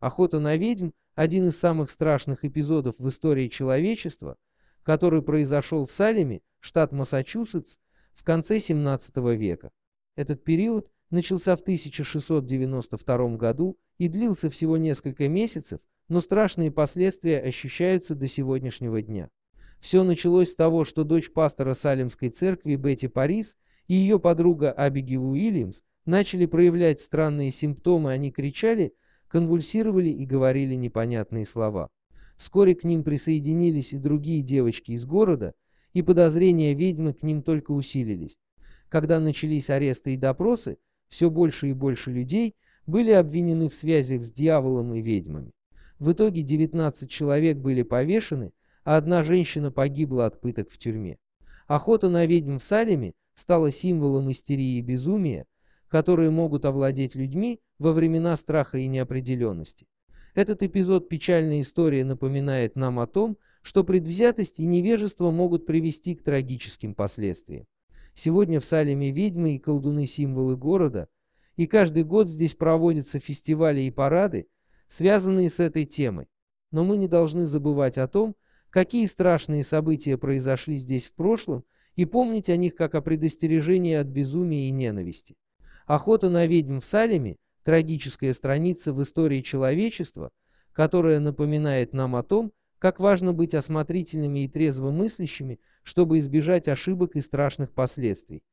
Охота на ведьм – один из самых страшных эпизодов в истории человечества, который произошел в Салеме, штат Массачусетс, в конце 17 века. Этот период начался в 1692 году и длился всего несколько месяцев, но страшные последствия ощущаются до сегодняшнего дня. Все началось с того, что дочь пастора Салемской церкви Бетти Парис и ее подруга Абигил Уильямс начали проявлять странные симптомы, они кричали – конвульсировали и говорили непонятные слова. Вскоре к ним присоединились и другие девочки из города, и подозрения ведьмы к ним только усилились. Когда начались аресты и допросы, все больше и больше людей были обвинены в связях с дьяволом и ведьмами. В итоге 19 человек были повешены, а одна женщина погибла от пыток в тюрьме. Охота на ведьм в Салеме стала символом истерии и безумия, которые могут овладеть людьми во времена страха и неопределенности. Этот эпизод печальной истории напоминает нам о том, что предвзятость и невежество могут привести к трагическим последствиям. Сегодня в Салеме ведьмы и колдуны символы города, и каждый год здесь проводятся фестивали и парады, связанные с этой темой. Но мы не должны забывать о том, какие страшные события произошли здесь в прошлом, и помнить о них как о предостережении от безумия и ненависти. Охота на ведьм в Салеме – трагическая страница в истории человечества, которая напоминает нам о том, как важно быть осмотрительными и трезвомыслящими, чтобы избежать ошибок и страшных последствий.